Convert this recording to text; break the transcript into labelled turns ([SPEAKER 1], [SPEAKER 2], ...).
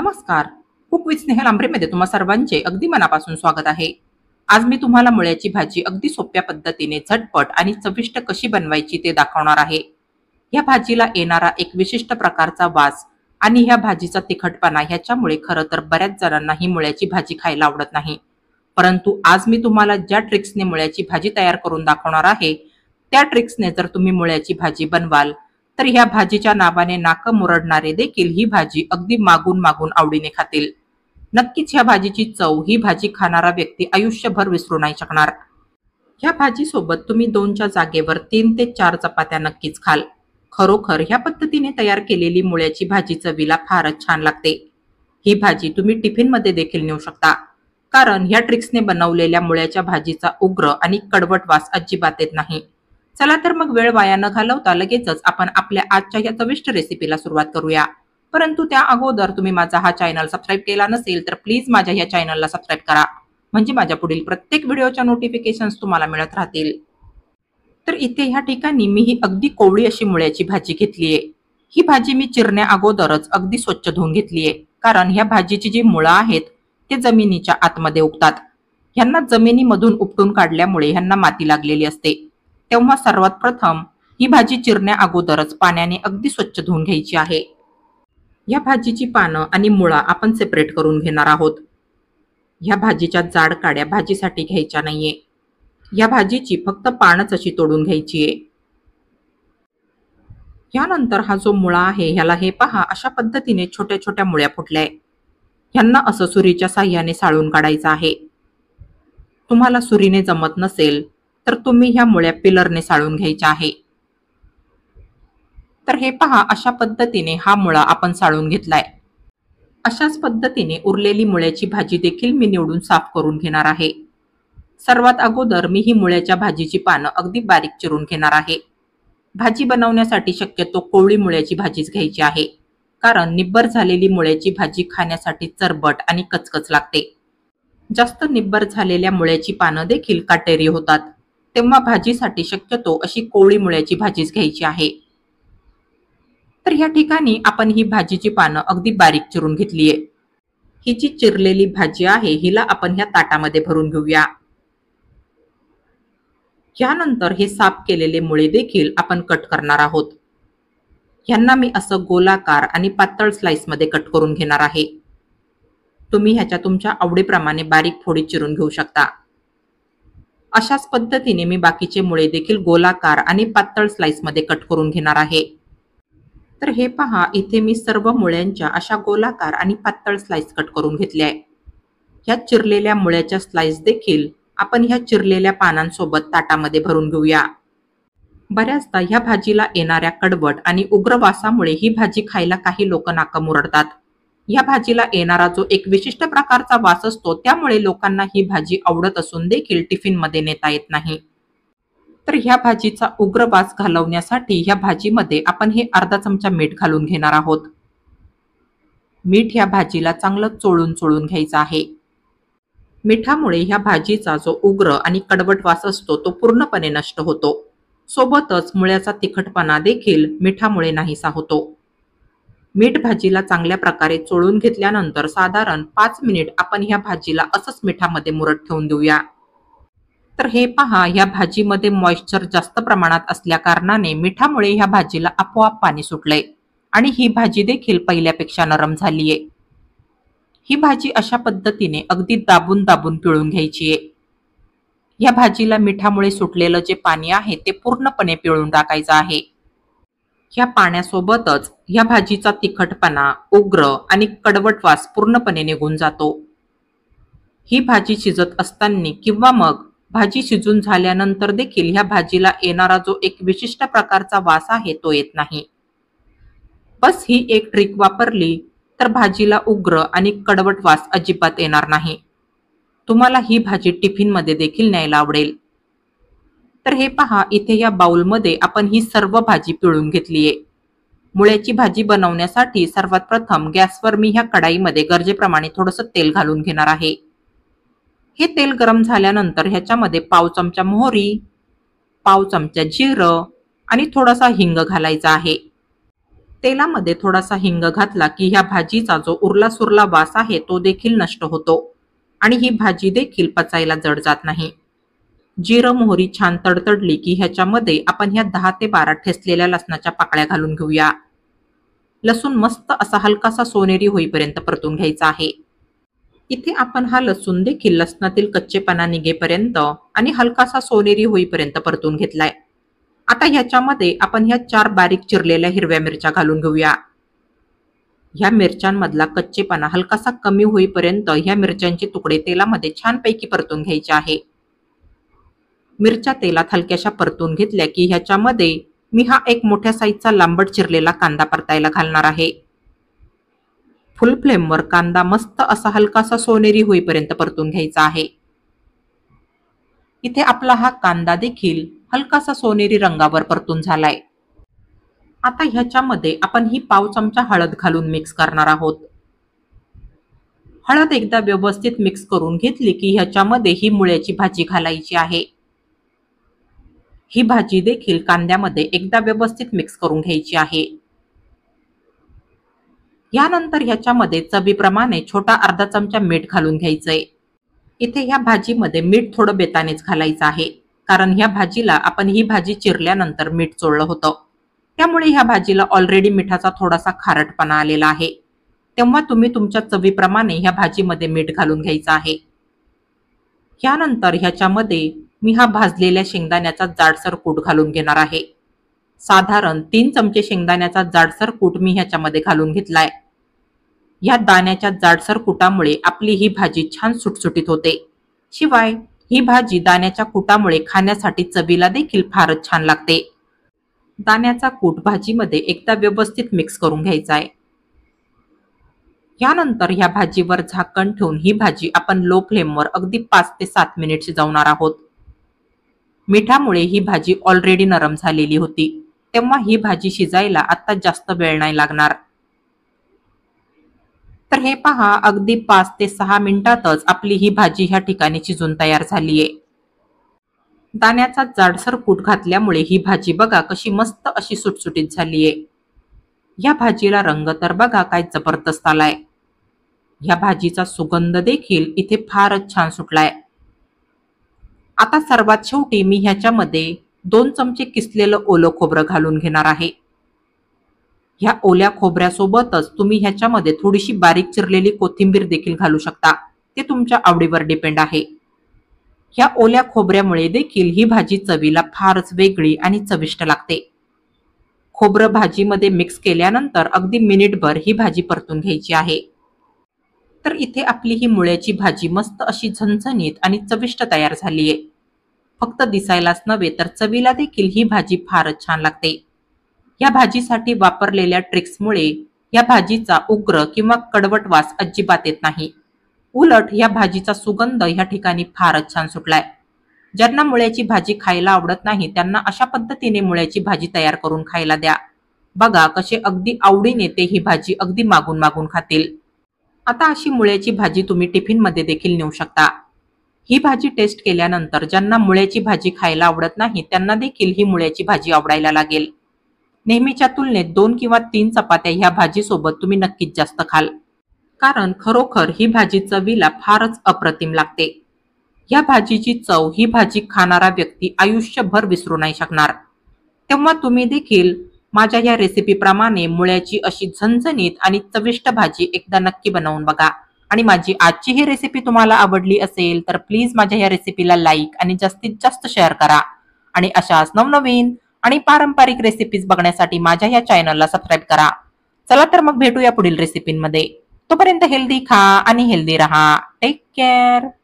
[SPEAKER 1] नमस्कार cook with Snehal आंब्रेमध्ये तुम्हा सर्वांचे अगदी मनापासून स्वागत आहे आज मी तुम्हाला मुळ्याची भाजी अगदी सोप्या पद्धतीने झटपट आणि चविष्ट कशी बनवायची ते दाखवणार आहे या भाजीला येणारा एक विशिष्ट प्रकारचा वास आणि ह्या भाजीचा तिखटपणा ह्याच्यामुळे खरं तर बऱ्याच जणांना ही मुळ्याची भाजी खायला आवडत नाही परंतु आज मी तुम्हाला ज्या ट्रिक्सने मुळ्याची भाजी तयार करून दाखवणार आहे त्या ट्रिक्सने जर तुम्ही मुळ्याची भाजी बनवाल तर ह्या भाजीच्या नावाने नाक मुरडणारे देखील ही भाजी अगदी मागून मागून आवडीने खातील नक्कीच ह्या भाजीची चव ही भाजी खाणारा व्यक्ती आयुष्यभर विसरू नाही शकणार ह्या भाजीसोबत तुम्ही दोनच्या जागेवर तीन ते चार चपात्या नक्कीच खाल खरोखर ह्या पद्धतीने तयार केलेली मुळ्याची भाजी चवीला फारच छान लागते ही भाजी तुम्ही टिफिनमध्ये देखील नेऊ शकता कारण ह्या ट्रिक्सने बनवलेल्या मुळ्याच्या भाजीचा उग्र आणि कडवट वास अजिबात येत नाही चला तर मग वेळ वाया न घालवता लगेचच आपण आपल्या आजच्या या चविष्ट रेसिपीला सुरुवात करूया परंतु त्या अगोदर तुम्ही माझा हा चॅनल सबस्क्राईब केला नसेल तर प्लीज माझ्या या चॅनलला सबस्क्राईब करा म्हणजे माझ्या पुढील प्रत्येक व्हिडिओच्या नोटिफिकेशन तुम्हाला मिळत राहतील तर इथे ह्या ठिकाणी मी ही अगदी कोवळी अशी मुळ्याची भाजी घेतलीये ही भाजी मी चिरण्या अगोदरच अगदी स्वच्छ धुवून घेतलीये कारण ह्या भाजीची जी मुळं आहेत ते जमिनीच्या आतमध्ये उगतात ह्यांना जमिनीमधून उपटून काढल्यामुळे ह्यांना माती लागलेली असते तेव्हा सर्वात प्रथम ही भाजी चिरण्या अगोदरच पाण्याने अगदी स्वच्छ धुवून घ्यायची आहे या भाजीची पानं आणि मुळा आपण सेपरेट करून घेणार आहोत या भाजीच्या जाड काड्या भाजीसाठी घ्यायच्या नाहीये या भाजीची फक्त पानच अशी तोडून घ्यायची आहे यानंतर हा जो मुळा आहे ह्याला हे पहा अशा पद्धतीने छोट्या छोट्या मुळ्या फुटल्या ह्यांना असं सुरीच्या साह्याने साळून काढायचं आहे तुम्हाला सुरीने जमत नसेल तर तुम्ही ह्या मुळ्या पिलरने साळून घ्यायच्या आहे तर हे पहा अशा पद्धतीने हा मुळा आपण साळून घेतलाय अशाच पद्धतीने उरलेली मुळ्याची भाजी देखील मी निवडून साफ करून घेणार आहे सर्वात अगोदर मी ही मुळ्याच्या भाजीची पानं अगदी बारीक चिरून घेणार आहे भाजी बनवण्यासाठी शक्यतो कोवळी मुळ्याची भाजीच घ्यायची आहे कारण निब्बर झालेली मुळ्याची भाजी खाण्यासाठी चरबट आणि कचकच लागते जास्त निब्बर झालेल्या मुळ्याची पानं देखील काटेरी होतात तेव्हा भाजीसाठी शक्यतो अशी कोवळी मुळ्याची भाजीच घ्यायची आहे तर ह्या ठिकाणी आपण ही भाजीची पानं अगदी बारीक चिरून घेतलीये ही जी चिरलेली भाजी आहे हिला आपण ह्या ताटामध्ये भरून घेऊया यानंतर हे साफ केलेले मुळे देखील आपण कट करणार आहोत यांना मी असं गोलाकार आणि पातळ स्लाइसमध्ये कट करून घेणार आहे तुम्ही ह्याच्या तुमच्या आवडीप्रमाणे बारीक फोडी चिरून घेऊ शकता अशाच पद्धतीने मी बाकीचे मुळे देखील गोलाकार आणि पातळ मध्ये कट करून घेणार आहे तर हे पहा इथे मी सर्व मुळ्यांच्या अशा गोलाकार आणि पातळ स्लाइस कट करून घेतल्या आहे ह्या चिरलेल्या मुळ्याच्या स्लाइस देखील आपण ह्या चिरलेल्या पानांसोबत ताटामध्ये भरून घेऊया बऱ्याचदा ह्या भाजीला येणाऱ्या कडवट आणि उग्र वासामुळे ही भाजी खायला काही लोक मुरडतात या भाजीला येणारा जो एक विशिष्ट प्रकारचा वास असतो त्यामुळे लोकांना ही भाजी आवडत असून देखील मध्ये नेता येत नाही तर ह्या भाजीचा उग्र वास घालवण्यासाठी ह्या भाजीमध्ये आपण हे अर्धा चमचा मीठ घालून घेणार आहोत मीठ ह्या भाजीला चांगलं चोळून चोळून घ्यायचं आहे मिठामुळे ह्या भाजीचा जो उग्र आणि कडवट वास असतो तो पूर्णपणे नष्ट होतो सोबतच मुळ्याचा तिखटपणा देखील मिठामुळे नाहीसा होतो मीठ भाजीला चांगल्या प्रकारे चोळून घेतल्यानंतर साधारण पाच मिनिट आपण ह्या भाजीला असंच मिठामध्ये मुरत ठेवून देऊया तर हे पहा ह्या भाजीमध्ये मॉइश्चर जास्त प्रमाणात असल्या कारणाने मिठामुळे ह्या भाजीला आपोआप पाणी सुटलंय आणि ही भाजी देखील पहिल्यापेक्षा नरम झालीये ही भाजी अशा पद्धतीने अगदी दाबून दाबून पिळून घ्यायची आहे या भाजीला मिठामुळे सुटलेलं जे पाणी आहे ते पूर्णपणे पिळून टाकायचं आहे ह्या पाण्यासोबतच ह्या भाजीचा तिखटपणा उग्र आणि कडवट वास पूर्णपणे निघून जातो ही भाजी शिजत असताना किंवा मग भाजी शिजून झाल्यानंतर देखील ह्या भाजीला येणारा जो एक विशिष्ट प्रकारचा वास आहे तो येत नाही बस ही एक ट्रिक वापरली तर भाजीला उग्र आणि कडवट वास अजिबात येणार नाही तुम्हाला ही भाजी टिफिनमध्ये देखील न्यायला आवडेल तर हे पहा इथे या बाउलमध्ये आपण ही सर्व भाजी पिळून घेतली आहे मुळ्याची भाजी बनवण्यासाठी सर्वात प्रथम गॅसवर मी ह्या कढाईमध्ये गरजेप्रमाणे थोडंसं तेल घालून घेणार आहे हे तेल गरम झाल्यानंतर ह्याच्यामध्ये पाव चमचा मोहरी पाव चमचा जिरं आणि थोडासा हिंग घालायचा आहे तेलामध्ये थोडासा हिंग घातला की ह्या भाजीचा जो उरला सुरला वास आहे तो देखील नष्ट होतो आणि ही भाजी देखील पचायला जड जात नाही जिरं मोहरी छान तडतडली की ह्याच्यामध्ये आपण ह्या दहा ते बारा ठेसलेल्या लसणाच्या पाकळ्या घालून घेऊया लसूण मस्त असा हलकासा सोनेरी होईपर्यंत परतून घ्यायचा आहे इथे आपण हा लसूण देखील लसणातील कच्चेपणा निघेपर्यंत आणि हलकासा सोनेरी होईपर्यंत परतून घेतलाय आता ह्याच्यामध्ये आपण ह्या चार बारीक चिरलेल्या हिरव्या मिरच्या घालून घेऊया ह्या मिरच्यांमधला कच्चेपणा हलकासा कमी होईपर्यंत ह्या मिरच्यांचे तुकडे तेलामध्ये छानपैकी परतून घ्यायचे आहे मिरच्या तेलात हलक्याशा परतून घेतल्या की ह्याच्यामध्ये मी हा एक मोठ्या साईजचा लांबट चिरलेला कांदा परतायला घालणार आहे फुल फ्लेमवर कांदा मस्त असा हलकासा सोनेरी होईपर्यंत परतून घ्यायचा आहे इथे आपला हा कांदा देखील हलकासा सोनेरी रंगावर परतून झालाय आता ह्याच्यामध्ये आपण ही पाव चमचा हळद घालून मिक्स करणार आहोत हळद एकदा व्यवस्थित मिक्स करून घेतली की ह्याच्यामध्ये ही मुळ्याची भाजी घालायची आहे ही भाजी देखील कांद्यामध्ये एकदा व्यवस्थित मिक्स करून घ्यायची आहे यानंतर ह्याच्यामध्ये चवीप्रमाणे छोटा अर्धा चमचा मीठ घालून घ्यायचंय इथे ह्या भाजीमध्ये मीठ थोडं बेतानेच घालायचं आहे कारण ह्या भाजीला आपण ही भाजी चिरल्यानंतर मीठ चोळलं होतं त्यामुळे ह्या भाजीला ऑलरेडी मिठाचा थोडासा खारटपणा आलेला आहे तेव्हा तुम्ही तुमच्या चवीप्रमाणे ह्या भाजीमध्ये मीठ घालून घ्यायचं आहे यानंतर ह्याच्यामध्ये मी हा भाजलेल्या शेंगदाण्याचा जाडसर कूट घालून घेणार आहे साधारण तीन चमचे शेंगदाण्याचा जाडसर कूट मी ह्याच्यामध्ये घालून घेतलाय ह्या दाण्याच्या जाडसर कुटामुळे आपली ही भाजी छान सुटसुटीत होते शिवाय ही भाजी दाण्याच्या कुटामुळे खाण्यासाठी चवीला देखील फारच छान लागते दाण्याचा कूट भाजीमध्ये एकदा व्यवस्थित मिक्स करून घ्यायचा आहे यानंतर ह्या भाजीवर झाकण ठेवून ही भाजी आपण लो फ्लेमवर अगदी पाच ते सात मिनिट शिजवणार आहोत मिठामुळे ही भाजी ऑलरेडी नरम झालेली होती तेव्हा ही भाजी शिजायला आता जास्त वेळ नाही लागणार तर हे पहा अगदी पाच ते सहा मिनिटातच आपली ही भाजी ह्या ठिकाणी शिजून तयार झालीये दाण्याचा जाडसर कूट घातल्यामुळे ही भाजी बघा कशी मस्त अशी सुटसुटीत झालीये या भाजीला रंग तर बघा काय जबरदस्त आलाय या भाजीचा सुगंध देखील इथे फारच छान सुटलाय आता सर्वात शेवटी मी ह्याच्यामध्ये दोन चमचे किसलेलं ओलं खोबरं घालून घेणार आहे ह्या ओल्या खोबऱ्यासोबतच तुम्ही ह्याच्यामध्ये थोडीशी बारीक चिरलेली कोथिंबीर देखील घालू शकता ते तुमच्या आवडीवर डिपेंड आहे ह्या ओल्या खोबऱ्यामुळे देखील ही भाजी चवीला फारच वेगळी आणि चविष्ट लागते खोबरं भाजीमध्ये मिक्स केल्यानंतर अगदी मिनिटभर ही भाजी परतून घ्यायची आहे तर इथे आपली ही मुळ्याची भाजी मस्त अशी झणझणीत आणि चविष्ट तयार झाली फक्त दिसायलाच नव्हे तर चवीला देखील ही भाजी फारच छान लागते या भाजीसाठी वापरलेल्या ट्रिक्समुळे या भाजीचा उग्र किंवा कडवट वास अजिबात येत नाही उलट या भाजीचा सुगंध या ठिकाणी फारच छान सुटलाय ज्यांना मुळ्याची भाजी खायला आवडत नाही त्यांना अशा पद्धतीने मुळ्याची भाजी तयार करून खायला द्या बघा कसे अगदी आवडीने ते ही भाजी अगदी मागून मागून खातील आता अशी मुळ्याची भाजी तुम्ही टिफिनमध्ये देखील नेऊ शकता ही भाजी टेस्ट केल्यानंतर ज्यांना मुळ्याची भाजी खायला आवडत नाही त्यांना देखील ही मुळ्याची भाजी आवडायला लागेल नेहमीच्या तुलनेत दोन किंवा तीन चपात्या ह्या भाजीसोबत तुम्ही नक्कीच जास्त खाल कारण खरोखर ही भाजी चवीला फारच अप्रतिम लागते या भाजीची चव ही भाजी खाणारा व्यक्ती आयुष्यभर विसरू नाही शकणार तेव्हा तुम्ही देखील माझ्या या रेसिपीप्रमाणे मुळ्याची अशी झणझणीत आणि चविष्ट भाजी एकदा नक्की बनवून बघा आणि माझी आजची ही रेसिपी तुम्हाला आवडली असेल तर प्लीज माझ्या या रेसिपीला लाईक आणि जास्तीत जास्त शेअर करा आणि अशाच नवनवीन आणि पारंपरिक रेसिपीज बघण्यासाठी माझ्या या चॅनलला सबस्क्राईब करा चला तर मग भेटूया पुढील रेसिपींमध्ये तोपर्यंत हेल्दी खा आणि हेल्दी रहा टेक केअर